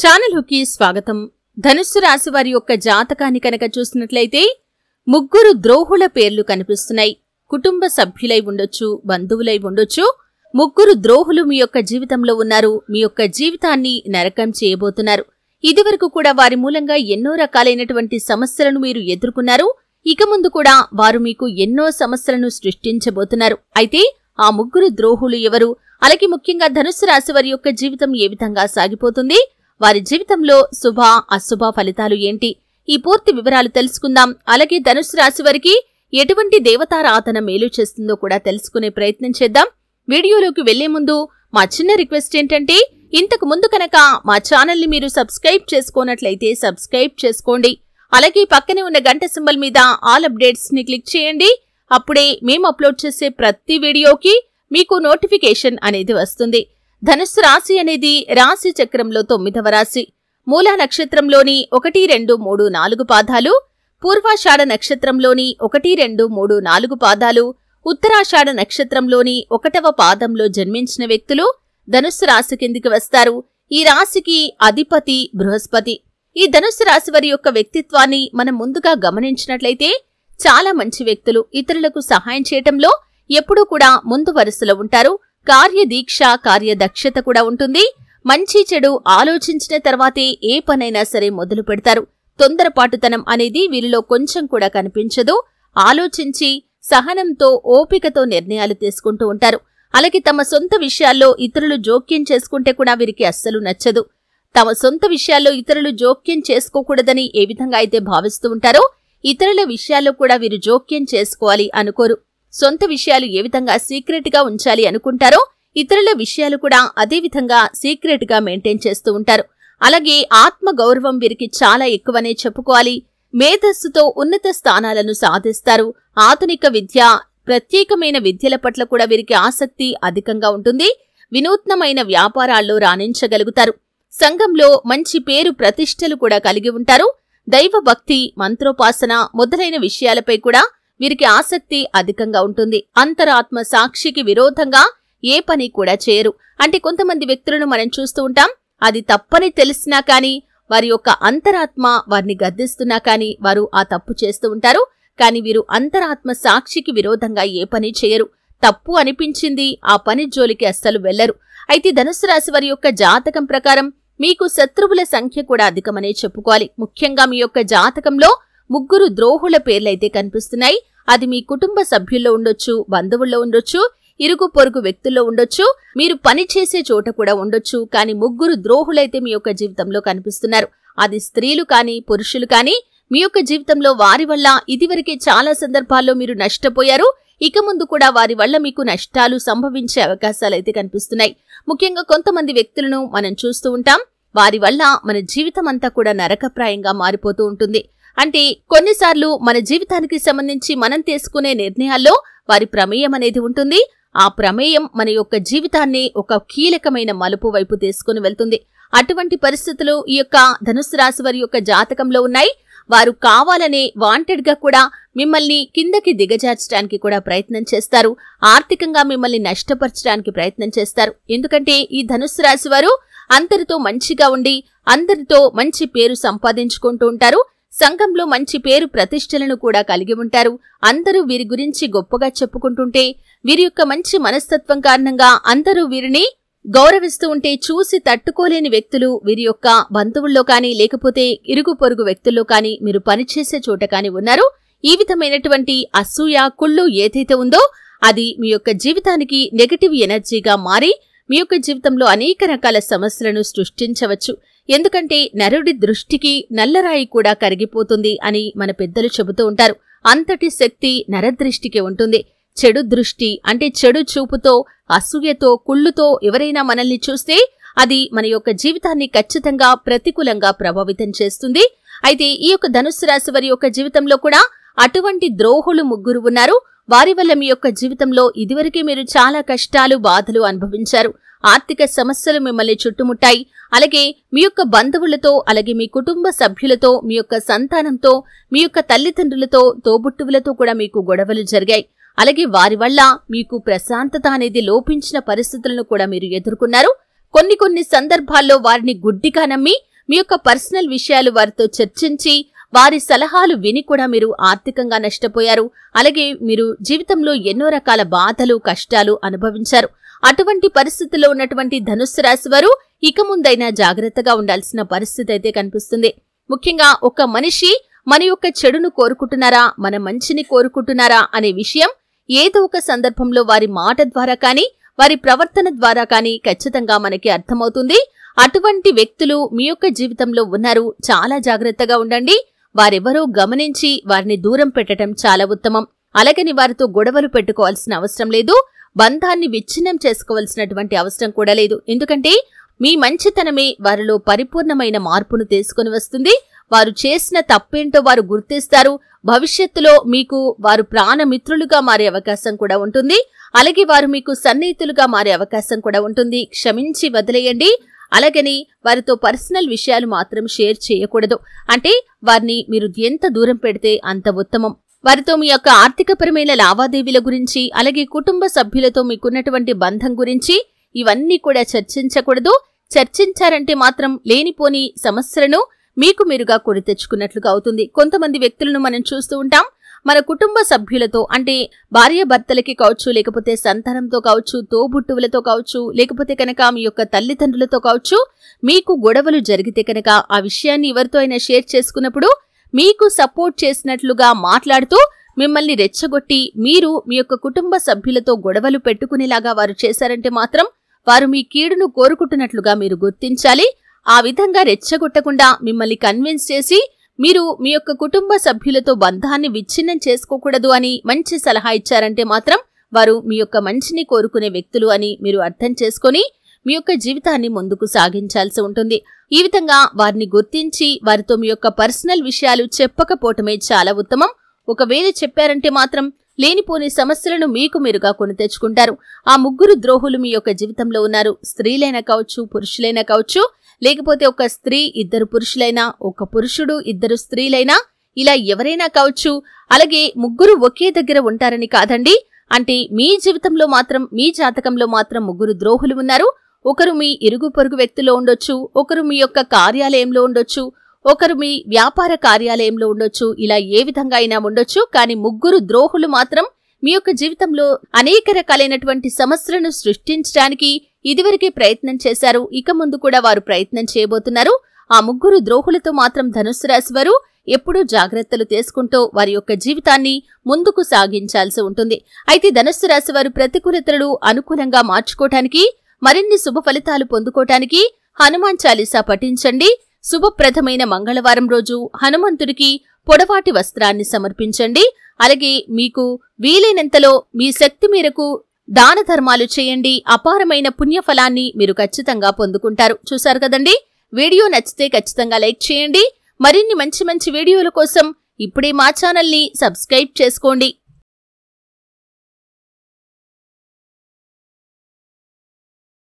ఛానల్కి స్వాగతం ధనుస్సు రాశి వారి యొక్క జాతకాన్ని కనుక చూసినట్లయితే ముగ్గురు ద్రోహుల పేర్లు కనిపిస్తున్నాయి కుటుంబ సభ్యులై ఉండొచ్చు బంధువులై ఉండొచ్చు ముగ్గురు ద్రోహులు మీ యొక్క జీవితంలో ఉన్నారు మీ యొక్క జీవితాన్ని నరకం చేయబోతున్నారు ఇదివరకు కూడా వారి మూలంగా ఎన్నో రకాలైనటువంటి సమస్యలను మీరు ఎదుర్కొన్నారు ఇక ముందు కూడా వారు మీకు ఎన్నో సమస్యలను సృష్టించబోతున్నారు అయితే ఆ ముగ్గురు ద్రోహులు ఎవరు అలాగే ముఖ్యంగా ధనుస్సు రాశి వారి యొక్క జీవితం ఏ విధంగా సాగిపోతుంది వారి జీవితంలో శుభ అశుభ ఫలితాలు ఏంటి ఈ పూర్తి వివరాలు తెలుసుకుందాం అలాగే ధనుసు రాశి వారికి ఎటువంటి దేవతారాధన మేలు చేస్తుందో కూడా తెలుసుకునే ప్రయత్నం చేద్దాం వీడియోలోకి వెళ్లే ముందు మా చిన్న రిక్వెస్ట్ ఏంటంటే ఇంతకు ముందు కనుక మా ఛానల్ని మీరు సబ్స్క్రైబ్ చేసుకోనట్లయితే సబ్స్క్రైబ్ చేసుకోండి అలాగే పక్కనే ఉన్న గంట సింబల్ మీద ఆల్ అప్డేట్స్ని క్లిక్ చేయండి అప్పుడే మేము అప్లోడ్ చేసే ప్రతి వీడియోకి మీకు నోటిఫికేషన్ అనేది వస్తుంది ధనుస్సు రాశి అనేది రాశి చక్రంలో తొమ్మిదవ రాశి మూల నక్షత్రంలోని ఒకటి రెండు మూడు నాలుగు పాదాలు పూర్వాషాఢ నక్షత్రంలోని ఒకటి రెండు మూడు నాలుగు పాదాలు ఉత్తరాషాఢ నక్షత్రంలోని ఒకటవ పాదంలో జన్మించిన వ్యక్తులు ధనుస్సు రాశి కిందికి వస్తారు ఈ రాశికి అధిపతి బృహస్పతి ఈ ధనుస్సు రాశి వారి యొక్క వ్యక్తిత్వాన్ని మనం ముందుగా గమనించినట్లయితే చాలా మంచి వ్యక్తులు ఇతరులకు సహాయం చేయటంలో ఎప్పుడూ కూడా ముందు వరుసలో ఉంటారు కార్యదీక్ష కార్యదక్షత కూడా ఉంటుంది మంచి చెడు ఆలోచించిన తర్వాతే ఏ పనైనా సరే మొదలు పెడతారు తొందరపాటుతనం అనేది వీరిలో కొంచెం కూడా కనిపించదు ఆలోచించి సహనంతో ఓపికతో నిర్ణయాలు తీసుకుంటూ ఉంటారు అలాగే తమ సొంత విషయాల్లో ఇతరులు జోక్యం చేసుకుంటే కూడా వీరికి అస్సలు నచ్చదు తమ సొంత విషయాల్లో ఇతరులు జోక్యం చేసుకోకూడదని ఏ విధంగా అయితే భావిస్తూ ఉంటారో ఇతరుల విషయాల్లో కూడా వీరు జోక్యం చేసుకోవాలి అనుకోరు సొంత విషయాలు ఏ విధంగా సీక్రెట్గా ఉంచాలి అనుకుంటారో ఇతరుల విషయాలు కూడా అదే విధంగా సీక్రెట్గా మెయింటైన్ చేస్తూ ఉంటారు అలాగే ఆత్మ గౌరవం వీరికి చాలా ఎక్కువనే చెప్పుకోవాలి మేధస్సుతో ఉన్నత స్థానాలను సాధిస్తారు ఆధునిక విద్య ప్రత్యేకమైన విద్యల పట్ల కూడా వీరికి ఆసక్తి అధికంగా ఉంటుంది వినూత్నమైన వ్యాపారాల్లో రాణించగలుగుతారు సంఘంలో మంచి పేరు ప్రతిష్టలు కూడా కలిగి ఉంటారు దైవభక్తి మంత్రోపాసన మొదలైన విషయాలపై కూడా వీరికి ఆసక్తి అధికంగా ఉంటుంది అంతరాత్మ సాక్షికి విరోధంగా ఏ పని కూడా చేయరు అంటే కొంతమంది వ్యక్తులను మనం చూస్తూ ఉంటాం అది తప్పని తెలిసినా కానీ వారి యొక్క అంతరాత్మ వారిని గద్దిస్తున్నా కానీ వారు ఆ తప్పు చేస్తూ ఉంటారు కానీ వీరు అంతరాత్మ సాక్షికి విరోధంగా ఏ పని చేయరు తప్పు అనిపించింది ఆ పని జోలికి అస్సలు వెళ్లరు అయితే ధనుసు రాశి వారి యొక్క జాతకం ప్రకారం మీకు శత్రువుల సంఖ్య కూడా అధికమనే చెప్పుకోవాలి ముఖ్యంగా మీ యొక్క జాతకంలో ముగ్గురు ద్రోహుల పేర్లైతే కనిపిస్తున్నాయి అది మీ కుటుంబ సభ్యుల్లో ఉండొచ్చు బంధువుల్లో ఉండొచ్చు ఇరుగు పొరుగు వ్యక్తుల్లో ఉండొచ్చు మీరు పని చేసే చోట కూడా ఉండొచ్చు కానీ ముగ్గురు ద్రోహులైతే మీ యొక్క జీవితంలో కనిపిస్తున్నారు అది స్త్రీలు కానీ పురుషులు కానీ మీ యొక్క జీవితంలో వారి వల్ల ఇదివరకే చాలా సందర్భాల్లో మీరు నష్టపోయారు ఇక ముందు కూడా వారి వల్ల మీకు నష్టాలు సంభవించే అవకాశాలు అయితే కనిపిస్తున్నాయి ముఖ్యంగా కొంతమంది వ్యక్తులను మనం చూస్తూ ఉంటాం వారి వల్ల మన జీవితం అంతా కూడా నరకప్రాయంగా మారిపోతూ ఉంటుంది అంటే కొన్నిసార్లు మన జీవితానికి సంబంధించి మనం తీసుకునే నిర్ణయాల్లో వారి ప్రమేయం అనేది ఉంటుంది ఆ ప్రమేయం మన యొక్క జీవితాన్ని ఒక కీలకమైన మలుపు వైపు తీసుకుని వెళ్తుంది అటువంటి పరిస్థితులు ఈ యొక్క ధనుసు రాశి వారి యొక్క జాతకంలో ఉన్నాయి వారు కావాలనే వాంటెడ్గా కూడా మిమ్మల్ని కిందకి దిగజార్చడానికి కూడా ప్రయత్నం చేస్తారు ఆర్థికంగా మిమ్మల్ని నష్టపరచడానికి ప్రయత్నం చేస్తారు ఎందుకంటే ఈ ధనుసు రాశి వారు అందరితో మంచిగా ఉండి అందరితో మంచి పేరు సంపాదించుకుంటూ ఉంటారు సంఘంలో మంచి పేరు ప్రతిష్టలను కూడా కలిగి ఉంటారు అందరూ వీరి గురించి గొప్పగా చెప్పుకుంటుంటే వీరి యొక్క మంచి మనస్తత్వం కారణంగా అందరూ వీరిని గౌరవిస్తూ ఉంటే చూసి తట్టుకోలేని వ్యక్తులు వీరి యొక్క బంధువుల్లో కానీ లేకపోతే ఇరుగు పొరుగు వ్యక్తుల్లో కానీ మీరు పనిచేసే చోట కానీ ఉన్నారు ఈ విధమైనటువంటి అసూయ కుళ్ళు ఏదైతే ఉందో అది మీ యొక్క జీవితానికి నెగటివ్ ఎనర్జీగా మారి మీ యొక్క జీవితంలో అనేక రకాల సమస్యలను సృష్టించవచ్చు ఎందుకంటే నరుడి దృష్టికి నల్లరాయి కూడా కరిగిపోతుంది అని మన పెద్దలు చెబుతూ ఉంటారు అంతటి శక్తి నరదృష్టికి ఉంటుంది చెడు దృష్టి అంటే చెడు చూపుతో అసూయతో కుళ్ళుతో ఎవరైనా మనల్ని చూస్తే అది మన యొక్క జీవితాన్ని ఖచ్చితంగా ప్రతికూలంగా ప్రభావితం చేస్తుంది అయితే ఈ యొక్క ధనుసు రాశి వారి యొక్క జీవితంలో కూడా అటువంటి ద్రోహులు ముగ్గురు ఉన్నారు వారి వల్ల మీ యొక్క జీవితంలో ఇదివరకే మీరు చాలా కష్టాలు బాధలు అనుభవించారు ఆర్థిక సమస్యలు మిమ్మల్ని చుట్టుముట్టాయి అలాగే మీ యొక్క బంధువులతో అలాగే మీ కుటుంబ సభ్యులతో మీ యొక్క సంతానంతో మీ యొక్క తల్లిదండ్రులతో తోబుట్టువులతో కూడా మీకు గొడవలు జరిగాయి అలాగే వారి వల్ల మీకు ప్రశాంతత అనేది లోపించిన పరిస్థితులను కూడా మీరు ఎదుర్కొన్నారు కొన్ని కొన్ని సందర్భాల్లో వారిని గుడ్డిగా నమ్మి మీ యొక్క పర్సనల్ విషయాలు వారితో చర్చించి వారి సలహాలు విని కూడా మీరు ఆర్థికంగా నష్టపోయారు అలాగే మీరు జీవితంలో ఎన్నో రకాల బాధలు కష్టాలు అనుభవించారు అటువంటి పరిస్థితుల్లో ఉన్నటువంటి ధనుస్సు రాశి వారు ఇక ముందైనా జాగ్రత్తగా ఉండాల్సిన పరిస్థితి అయితే కనిపిస్తుంది ముఖ్యంగా ఒక మనిషి మన యొక్క చెడును కోరుకుంటున్నారా మన మంచిని కోరుకుంటున్నారా అనే విషయం ఏదో ఒక సందర్భంలో వారి మాట ద్వారా కానీ వారి ప్రవర్తన ద్వారా కానీ ఖచ్చితంగా మనకి అర్థమవుతుంది అటువంటి వ్యక్తులు మీ యొక్క జీవితంలో ఉన్నారు చాలా జాగ్రత్తగా ఉండండి వారెవరూ గమనించి వారిని దూరం పెట్టడం చాలా ఉత్తమం అలాగని వారితో గొడవలు పెట్టుకోవాల్సిన అవసరం లేదు బంధాన్ని విచ్ఛిన్నం చేసుకోవాల్సినటువంటి అవసరం కూడా లేదు ఎందుకంటే మీ మంచితనమే వారిలో పరిపూర్ణమైన మార్పును తీసుకుని వస్తుంది వారు చేసిన తప్పేంటో వారు గుర్తిస్తారు భవిష్యత్తులో మీకు వారు ప్రాణమిత్రులుగా మారే అవకాశం కూడా ఉంటుంది అలాగే వారు మీకు సన్నిహితులుగా మారే అవకాశం కూడా ఉంటుంది క్షమించి వదిలేయండి అలాగని వారితో పర్సనల్ విషయాలు మాత్రం షేర్ చేయకూడదు అంటే వారిని మీరు ఎంత దూరం పెడితే అంత ఉత్తమం వారితో మీ యొక్క ఆర్థికపరమైన లావాదేవీల గురించి అలాగే కుటుంబ సభ్యులతో మీకున్నటువంటి బంధం గురించి ఇవన్నీ కూడా చర్చించకూడదు చర్చించారంటే మాత్రం లేనిపోని సమస్యలను మీకు మీరుగా కొని తెచ్చుకున్నట్లుగా అవుతుంది కొంతమంది వ్యక్తులను మనం చూస్తూ ఉంటాం మన కుటుంబ సభ్యులతో అంటే భార్య భర్తలకి కావచ్చు లేకపోతే సంతానంతో కావచ్చు తోబుట్టువులతో కావచ్చు లేకపోతే కనుక మీ యొక్క తల్లిదండ్రులతో కావచ్చు మీకు గొడవలు జరిగితే కనుక ఆ విషయాన్ని ఎవరితో అయినా షేర్ చేసుకున్నప్పుడు మీకు సపోర్ట్ చేసినట్లుగా మాట్లాడుతూ మిమ్మల్ని రెచ్చగొట్టి మీరు మీ యొక్క కుటుంబ సభ్యులతో గొడవలు పెట్టుకునేలాగా వారు చేశారంటే మాత్రం వారు మీ కీడును కోరుకుంటున్నట్లుగా మీరు గుర్తించాలి ఆ విధంగా రెచ్చగొట్టకుండా మిమ్మల్ని కన్విన్స్ చేసి మీరు మీ యొక్క కుటుంబ సభ్యులతో బంధాన్ని విచ్ఛిన్నం చేసుకోకూడదు అని మంచి సలహా ఇచ్చారంటే మాత్రం వారు మీ యొక్క మంచిని కోరుకునే వ్యక్తులు అని మీరు అర్థం చేసుకొని మీ యొక్క జీవితాన్ని ముందుకు సాగించాల్సి ఉంటుంది ఈ విధంగా వారిని గుర్తించి వారితో మీ యొక్క పర్సనల్ విషయాలు చెప్పకపోవటమే చాలా ఉత్తమం ఒకవేళ చెప్పారంటే మాత్రం లేనిపోని సమస్యలను మీకు మీరుగా కొని తెచ్చుకుంటారు ఆ ముగ్గురు ద్రోహులు మీ యొక్క జీవితంలో ఉన్నారు స్త్రీలైనా కావచ్చు పురుషులైనా కావచ్చు లేకపోతే ఒక స్త్రీ ఇద్దరు పురుషులైనా ఒక పురుషుడు ఇద్దరు స్త్రీలైనా ఇలా ఎవరైనా కావచ్చు అలాగే ముగ్గురు ఒకే దగ్గర ఉంటారని కాదండి అంటే మీ జీవితంలో మాత్రం మీ జాతకంలో మాత్రం ముగ్గురు ద్రోహులు ఉన్నారు ఒకరు మీ ఇరుగు పొరుగు వ్యక్తిలో ఉండొచ్చు ఒకరు మీ యొక్క కార్యాలయంలో ఉండొచ్చు ఒకరు మీ వ్యాపార కార్యాలయంలో ఉండొచ్చు ఇలా ఏ విధంగా అయినా ఉండొచ్చు కానీ ముగ్గురు ద్రోహులు మాత్రం మీ యొక్క జీవితంలో అనేక రకాలైనటువంటి సమస్యలను సృష్టించడానికి ఇదివరకే ప్రయత్నం చేశారు ఇక ముందు కూడా వారు ప్రయత్నం చేయబోతున్నారు ఆ ముగ్గురు ద్రోహులతో మాత్రం ధనుస్సు రాశి వారు ఎప్పుడూ జాగ్రత్తలు తీసుకుంటూ వారి యొక్క జీవితాన్ని ముందుకు సాగించాల్సి ఉంటుంది అయితే ధనుస్సు రాశి వారు ప్రతికూలతలు అనుకూలంగా మార్చుకోవటానికి మరిన్ని శుభ ఫలితాలు పొందుకోవటానికి హనుమాన్ చాలీసా పఠించండి శుభప్రదమైన మంగళవారం రోజు హనుమంతుడికి పొడవాటి వస్త్రాన్ని సమర్పించండి అలాగే మీకు వీలైనంతలో మీ శక్తి మేరకు దాన ధర్మాలు చేయండి అపారమైన పుణ్యఫలాన్ని మీరు ఖచ్చితంగా పొందుకుంటారు చూశారు కదండి వీడియో నచ్చితే ఖచ్చితంగా లైక్ చేయండి మరిన్ని మంచి మంచి వీడియోల కోసం ఇప్పుడే మా ఛానల్ని సబ్స్క్రైబ్ చేసుకోండి